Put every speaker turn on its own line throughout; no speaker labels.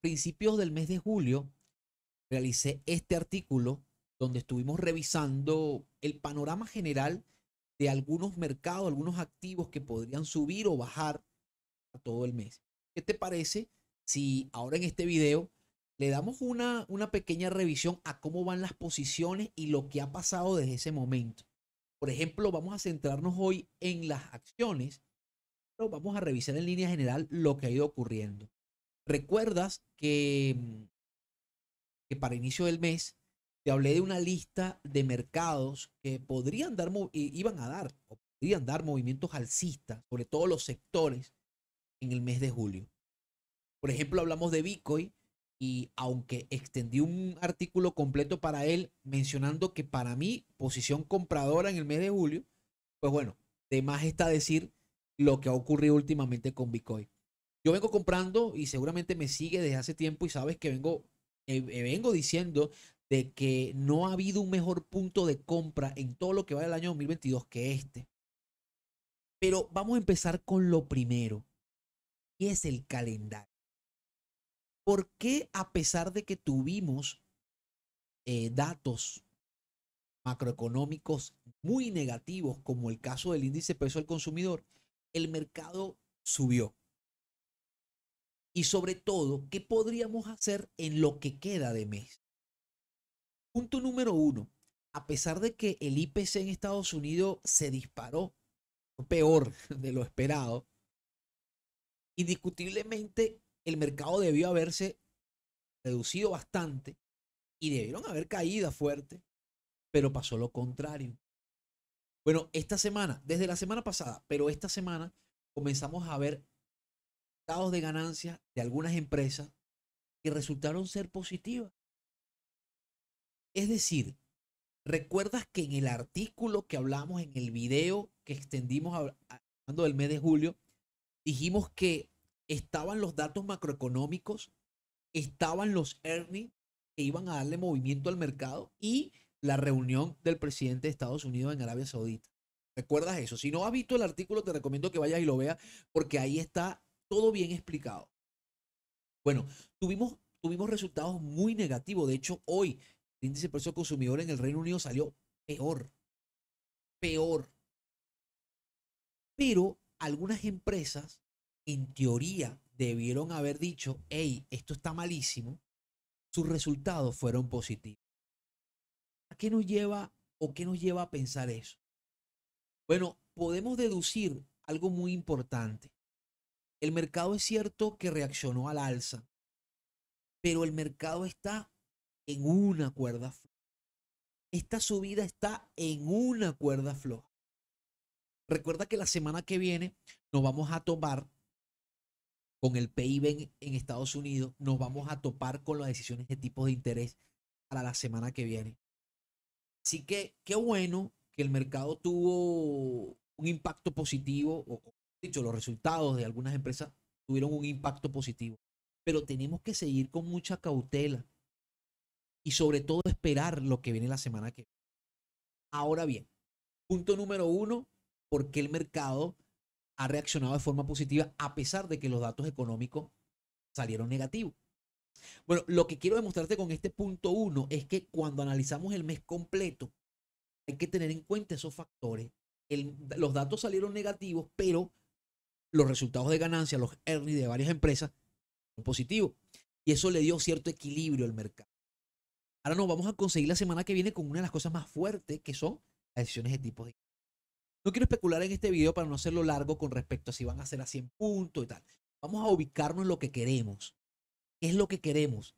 principios del mes de julio realicé este artículo donde estuvimos revisando el panorama general de algunos mercados, algunos activos que podrían subir o bajar a todo el mes. ¿Qué te parece si ahora en este video le damos una, una pequeña revisión a cómo van las posiciones y lo que ha pasado desde ese momento? Por ejemplo, vamos a centrarnos hoy en las acciones, pero vamos a revisar en línea general lo que ha ido ocurriendo. Recuerdas mm, que, para inicio del mes te hablé de una lista de mercados que podrían dar, iban a dar, podrían dar movimientos alcistas, sobre todo los sectores, en el mes de julio. Por ejemplo, hablamos de Bitcoin y aunque extendí un artículo completo para él mencionando que para mí posición compradora en el mes de julio, pues bueno, de más está decir lo que ha ocurrido últimamente con Bitcoin. Yo vengo comprando y seguramente me sigue desde hace tiempo y sabes que vengo, eh, eh, vengo diciendo de que no ha habido un mejor punto de compra en todo lo que va del año 2022 que este. Pero vamos a empezar con lo primero, que es el calendario. ¿Por qué a pesar de que tuvimos eh, datos macroeconómicos muy negativos, como el caso del índice de peso al consumidor, el mercado subió? Y sobre todo, ¿qué podríamos hacer en lo que queda de mes? Punto número uno. A pesar de que el IPC en Estados Unidos se disparó, peor de lo esperado, indiscutiblemente el mercado debió haberse reducido bastante y debieron haber caído fuerte, pero pasó lo contrario. Bueno, esta semana, desde la semana pasada, pero esta semana comenzamos a ver de ganancias de algunas empresas que resultaron ser positivas. Es decir, ¿recuerdas que en el artículo que hablamos, en el video que extendimos hablando del mes de julio, dijimos que estaban los datos macroeconómicos, estaban los earnings que iban a darle movimiento al mercado y la reunión del presidente de Estados Unidos en Arabia Saudita? ¿Recuerdas eso? Si no has visto el artículo, te recomiendo que vayas y lo veas porque ahí está todo bien explicado. Bueno, tuvimos, tuvimos resultados muy negativos. De hecho, hoy el índice de precios consumidor en el Reino Unido salió peor. Peor. Pero algunas empresas, en teoría, debieron haber dicho, hey, esto está malísimo. Sus resultados fueron positivos. ¿A qué nos lleva o qué nos lleva a pensar eso? Bueno, podemos deducir algo muy importante. El mercado es cierto que reaccionó al alza, pero el mercado está en una cuerda floja. Esta subida está en una cuerda floja. Recuerda que la semana que viene nos vamos a tomar con el PIB en, Estados Unidos, nos vamos a topar con las decisiones de tipos de interés para la semana que viene. Así que qué bueno que el mercado tuvo un impacto positivo o dicho, los resultados de algunas empresas tuvieron un impacto positivo. Pero tenemos que seguir con mucha cautela y sobre todo esperar lo que viene la semana que viene. Ahora bien, punto número uno, ¿por qué el mercado ha reaccionado de forma positiva a pesar de que los datos económicos salieron negativos? Bueno, lo que quiero demostrarte con este punto uno es que cuando analizamos el mes completo, hay que tener en cuenta esos factores. El, los datos salieron negativos, pero los resultados de ganancia, los earnings de varias empresas son positivos. Y eso le dio cierto equilibrio al mercado. Ahora nos vamos a conseguir la semana que viene con una de las cosas más fuertes que son las decisiones de tipo de No quiero especular en este video para no hacerlo largo con respecto a si van a ser a 100 puntos y tal. Vamos a ubicarnos en lo que queremos. ¿Qué es lo que queremos?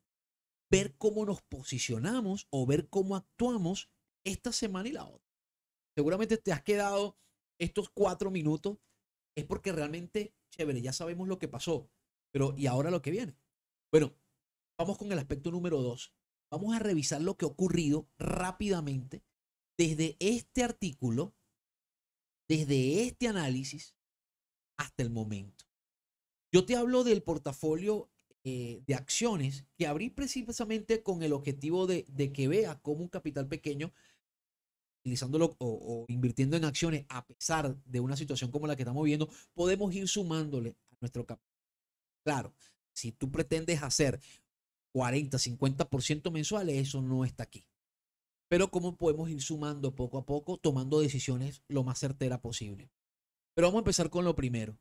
Ver cómo nos posicionamos o ver cómo actuamos esta semana y la otra. Seguramente te has quedado estos cuatro minutos es porque realmente, chévere, ya sabemos lo que pasó, pero ¿y ahora lo que viene? Bueno, vamos con el aspecto número dos. Vamos a revisar lo que ha ocurrido rápidamente desde este artículo, desde este análisis hasta el momento. Yo te hablo del portafolio eh, de acciones que abrí precisamente con el objetivo de, de que vea cómo un capital pequeño utilizándolo o, invirtiendo en acciones a pesar de una situación como la que estamos viendo, podemos ir sumándole a nuestro capital. Claro, si tú pretendes hacer 40, 50% mensuales, eso no está aquí. Pero cómo podemos ir sumando poco a poco, tomando decisiones lo más certera posible. Pero vamos a empezar con lo primero.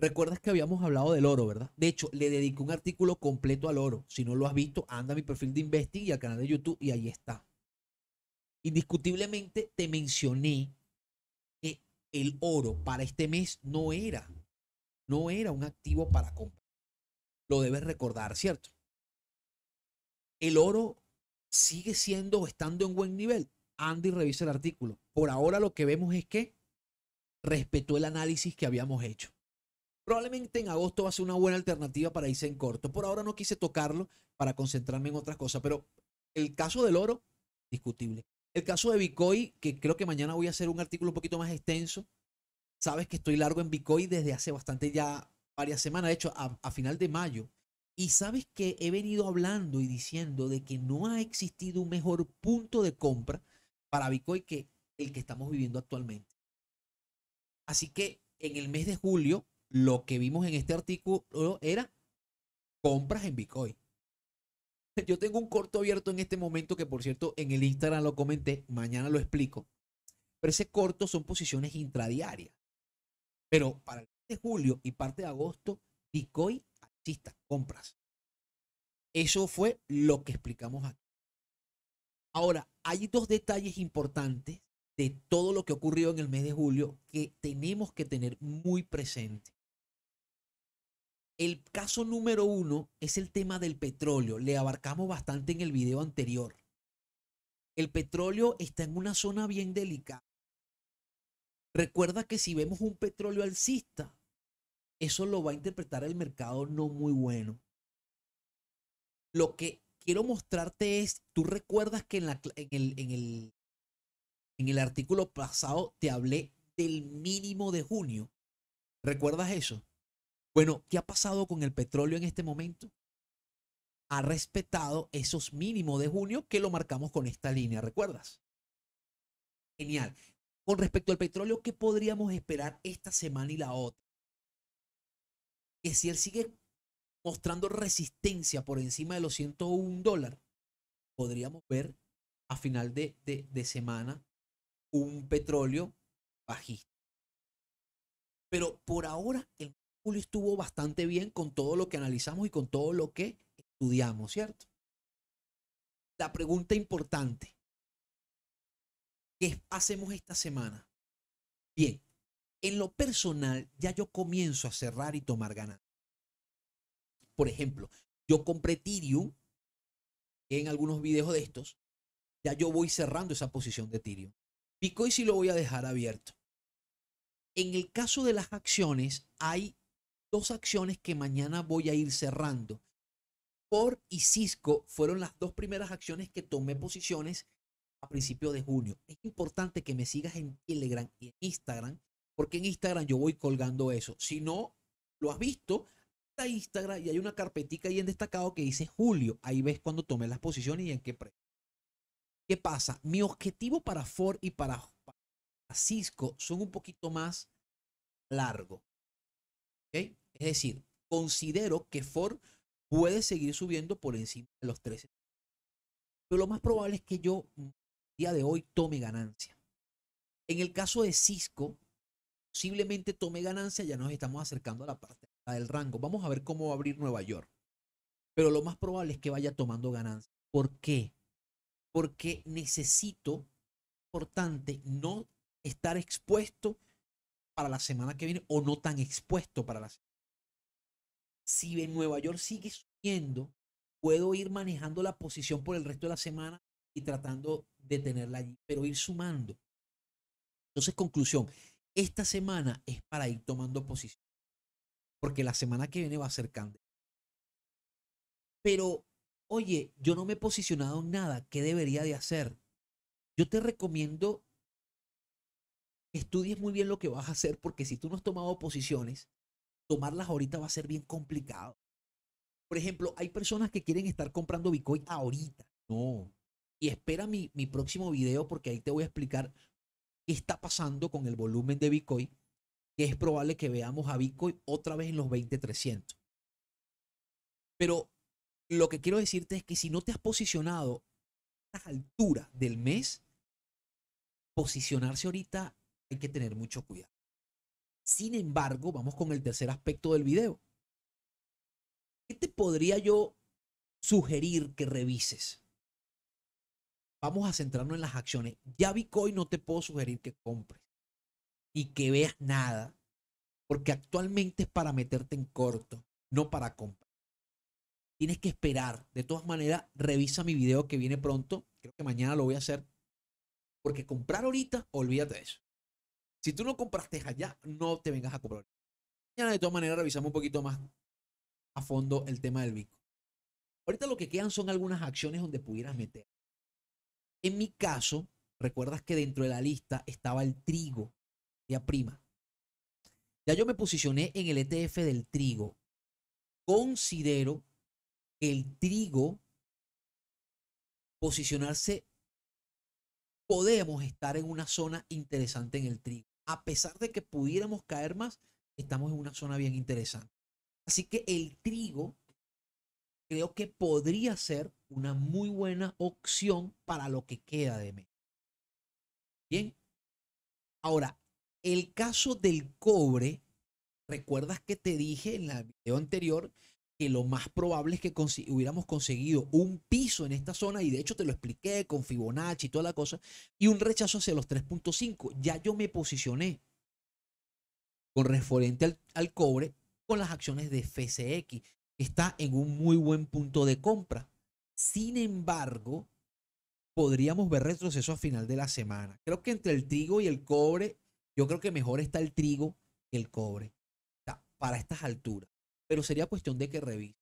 Recuerdas que habíamos hablado del oro, ¿verdad? De hecho, le dedico un artículo completo al oro. Si no lo has visto, anda a mi perfil de Investing y al canal de YouTube y ahí está. Indiscutiblemente te mencioné que el oro para este mes no era, no era un activo para comprar. Lo debes recordar, ¿cierto? El oro sigue siendo o estando en buen nivel. Andy revisa el artículo. Por ahora lo que vemos es que respetó el análisis que habíamos hecho. Probablemente en agosto va a ser una buena alternativa para irse en corto. Por ahora no quise tocarlo para concentrarme en otras cosas, pero el caso del oro, discutible. El caso de Bicoy, que creo que mañana voy a hacer un artículo un poquito más extenso. Sabes que estoy largo en Bitcoin desde hace bastante ya varias semanas, de hecho, a, a final de mayo. Y sabes que he venido hablando y diciendo de que no ha existido un mejor punto de compra para Bitcoin que el que estamos viviendo actualmente. Así que en el mes de julio, lo que vimos en este artículo era compras en Bitcoin. Yo tengo un corto abierto en este momento que, por cierto, en el Instagram lo comenté, mañana lo explico. Pero ese corto son posiciones intradiarias. Pero para el mes de julio y parte de agosto, Bitcoin alcista, compras. Eso fue lo que explicamos aquí. Ahora, hay dos detalles importantes de todo lo que ocurrió en el mes de julio que tenemos que tener muy presente. El caso número uno es el tema del petróleo. Le abarcamos bastante en el video anterior. El petróleo está en una zona bien delicada. Recuerda que si vemos un petróleo alcista, eso lo va a interpretar el mercado no muy bueno. Lo que quiero mostrarte es, tú recuerdas que en, el, en, el, en el artículo pasado te hablé del mínimo de junio. ¿Recuerdas eso? Bueno, ¿qué ha pasado con el petróleo en este momento? Ha respetado esos mínimos de junio que lo marcamos con esta línea, ¿recuerdas? Genial. Con respecto al petróleo, ¿qué podríamos esperar esta semana y la otra? Que si él sigue mostrando resistencia por encima de los 101 dólares, podríamos ver a final de, semana un petróleo bajista. Pero por ahora el Julio estuvo bastante bien con todo lo que analizamos y con todo lo que estudiamos, ¿cierto? La pregunta importante. ¿Qué hacemos esta semana? Bien, en lo personal ya yo comienzo a cerrar y tomar ganancias. Por ejemplo, yo compré Ethereum en algunos videos de estos. Ya yo voy cerrando esa posición de ¿Pico y si lo voy a dejar abierto. En el caso de las acciones hay dos acciones que mañana voy a ir cerrando. Ford y Cisco fueron las dos primeras acciones que tomé posiciones a principio de junio. Es importante que me sigas en Telegram y en Instagram, porque en Instagram yo voy colgando eso. Si no lo has visto, está Instagram y hay una carpetica ahí en destacado que dice julio. Ahí ves cuando tomé las posiciones y en qué precio. ¿Qué pasa? Mi objetivo para Ford y para, Cisco son un poquito más largo. Es decir, considero que Ford puede seguir subiendo por encima de los 13. Pero lo más probable es que yo, mm, día de hoy, tome ganancia. En el caso de Cisco, posiblemente tome ganancia, ya nos estamos acercando a la parte del rango. Vamos a ver cómo va a abrir Nueva York. Pero lo más probable es que vaya tomando ganancia. ¿Por qué? Porque necesito, importante, no estar expuesto para la semana que viene o no tan expuesto para la semana si en Nueva York sigue subiendo, puedo ir manejando la posición por el resto de la semana y tratando de tenerla allí, pero ir sumando. Entonces, conclusión, esta semana es para ir tomando posición, porque la semana que viene va a ser candela. Pero, oye, yo no me he posicionado en nada, ¿qué debería de hacer? Yo te recomiendo que estudies muy bien lo que vas a hacer, porque si tú no has tomado posiciones, tomarlas ahorita va a ser bien complicado. Por ejemplo, hay personas que quieren estar comprando Bitcoin ahorita. No. Y espera mi, próximo video porque ahí te voy a explicar qué está pasando con el volumen de Bitcoin, que es probable que veamos a Bitcoin otra vez en los 20,300. Pero lo que quiero decirte es que si no te has posicionado a estas alturas del mes, posicionarse ahorita hay que tener mucho cuidado. Sin embargo, vamos con el tercer aspecto del video. ¿Qué te podría yo sugerir que revises? Vamos a centrarnos en las acciones. Ya Bitcoin no te puedo sugerir que compres y que veas nada, porque actualmente es para meterte en corto, no para comprar. Tienes que esperar. De todas maneras, revisa mi video que viene pronto. Creo que mañana lo voy a hacer. Porque comprar ahorita, olvídate de eso. Si tú no compraste allá, no te vengas a comprar. Mañana, de todas maneras, revisamos un poquito más a fondo el tema del bico. Ahorita lo que quedan son algunas acciones donde pudieras meter. En mi caso, recuerdas que dentro de la lista estaba el trigo, ya prima. Ya yo me posicioné en el ETF del trigo. Considero que el trigo posicionarse podemos estar en una zona interesante en el trigo a pesar de que pudiéramos caer más, estamos en una zona bien interesante. Así que el trigo creo que podría ser una muy buena opción para lo que queda de mes. Bien. Ahora, el caso del cobre, recuerdas que te dije en el video anterior lo más probable es que hubiéramos conseguido un piso en esta zona, y de hecho te lo expliqué con Fibonacci y toda la cosa, y un rechazo hacia los 3.5. Ya yo me posicioné con referente al, cobre con las acciones de FCX, que está en un muy buen punto de compra. Sin embargo, podríamos ver retroceso a final de la semana. Creo que entre el trigo y el cobre, yo creo que mejor está el trigo que el cobre para estas alturas pero sería cuestión de que revise.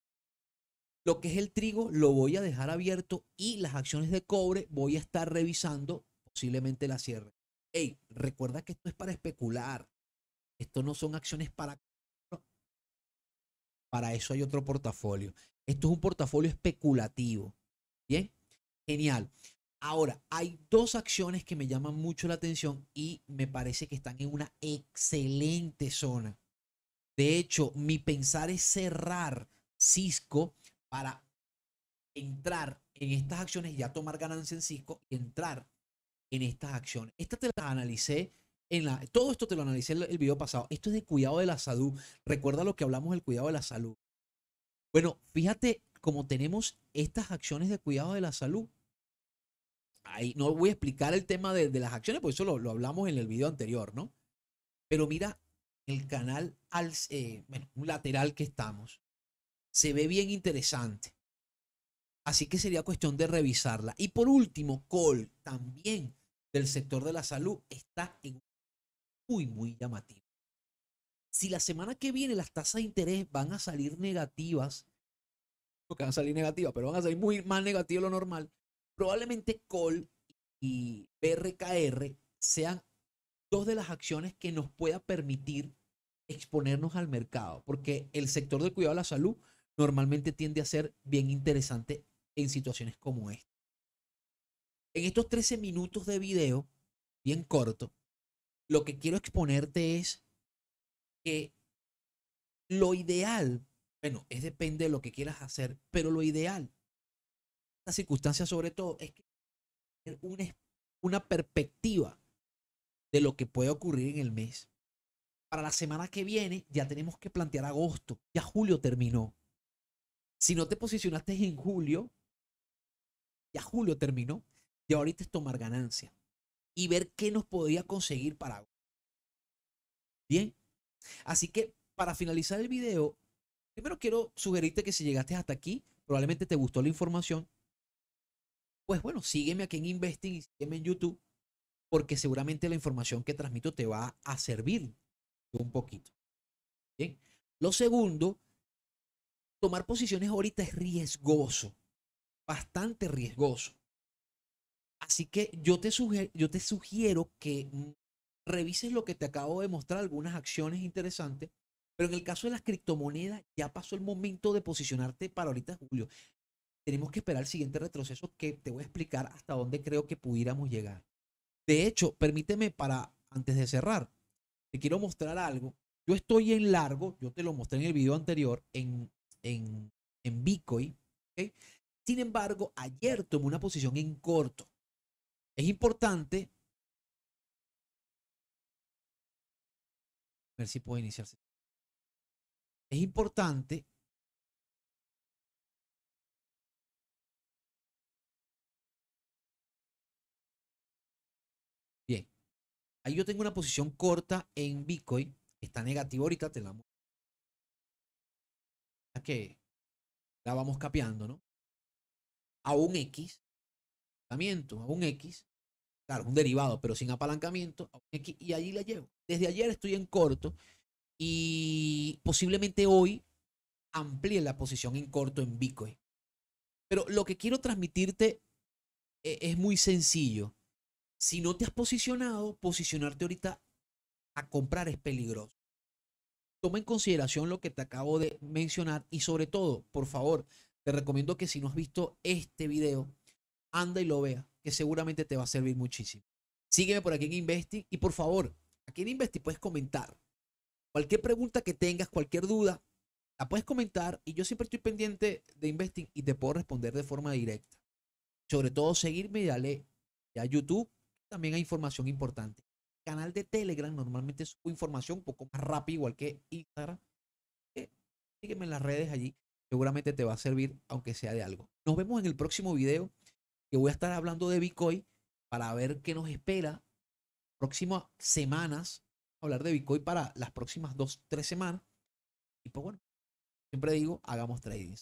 Lo que es el trigo lo voy a dejar abierto y las acciones de cobre voy a estar revisando, posiblemente la cierre. Hey, recuerda que esto es para especular. Esto no son acciones para... Para eso hay otro portafolio. Esto es un portafolio especulativo. Bien, genial. Ahora, hay dos acciones que me llaman mucho la atención y me parece que están en una excelente zona. De hecho, mi pensar es cerrar Cisco para entrar en estas acciones, ya tomar ganancia en Cisco y entrar en estas acciones. Esta te la analicé en la, todo esto te lo analicé en el video pasado. Esto es de cuidado de la salud. Recuerda lo que hablamos del cuidado de la salud. Bueno, fíjate cómo tenemos estas acciones de cuidado de la salud. Ahí no voy a explicar el tema de, las acciones, porque eso lo, lo, hablamos en el video anterior, ¿no? Pero mira el canal, al, eh, un lateral que estamos, se ve bien interesante. Así que sería cuestión de revisarla. Y por último, Col, también del sector de la salud, está en muy, muy llamativo. Si la semana que viene las tasas de interés van a salir negativas, porque van a salir negativas, pero van a salir muy más negativas de lo normal, probablemente Col y BRKR sean dos de las acciones que nos pueda permitir exponernos al mercado, porque el sector del cuidado de la salud normalmente tiende a ser bien interesante en situaciones como esta. En estos 13 minutos de video, bien corto, lo que quiero exponerte es que lo ideal, bueno, es depende de lo que quieras hacer, pero lo ideal, la circunstancia sobre todo, es que una perspectiva de lo que puede ocurrir en el mes. Para la semana que viene ya tenemos que plantear agosto. Ya julio terminó. Si no te posicionaste en julio, ya julio terminó. Y ahorita es tomar ganancia y ver qué nos podía conseguir para agosto. Bien. Así que para finalizar el video, primero quiero sugerirte que si llegaste hasta aquí, probablemente te gustó la información. Pues bueno, sígueme aquí en Investing y sígueme en YouTube porque seguramente la información que transmito te va a servir un poquito. Lo segundo, tomar posiciones ahorita es riesgoso, bastante riesgoso. Así que yo te, sugiero, yo te sugiero que revises lo que te acabo de mostrar, algunas acciones interesantes, pero en el caso de las criptomonedas ya pasó el momento de posicionarte para ahorita Julio. Tenemos que esperar el siguiente retroceso que te voy a explicar hasta dónde creo que pudiéramos llegar. De hecho, permíteme para, antes de cerrar, te quiero mostrar algo. Yo estoy en largo, yo te lo mostré en el video anterior, en, en, en Bitcoin. Sin embargo, ayer tomé una posición en corto. Es importante. A ver si puedo iniciarse. Es importante yo tengo una posición corta en Bitcoin. Está negativo ahorita, te la que la vamos capeando, ¿no? A un X, a un X, claro, un derivado, pero sin apalancamiento, X, y allí la llevo. Desde ayer estoy en corto y posiblemente hoy amplíe la posición en corto en Bitcoin. Pero lo que quiero transmitirte eh, es muy sencillo. Si no te has posicionado, posicionarte ahorita a comprar es peligroso. Toma en consideración lo que te acabo de mencionar y sobre todo, por favor, te recomiendo que si no has visto este video, anda y lo vea, que seguramente te va a servir muchísimo. Sígueme por aquí en Investing y por favor, aquí en Investing puedes comentar. Cualquier pregunta que tengas, cualquier duda, la puedes comentar y yo siempre estoy pendiente de Investing y te puedo responder de forma directa. Sobre todo seguirme y dale a YouTube también hay información importante. El canal de Telegram normalmente es información un poco más rápida, igual que Instagram. sígueme en las redes allí, seguramente te va a servir, aunque sea de algo. Nos vemos en el próximo video, que voy a estar hablando de Bitcoin para ver qué nos espera próximas semanas. Hablar de Bitcoin para las próximas dos, tres semanas. Y pues bueno, siempre digo, hagamos trading.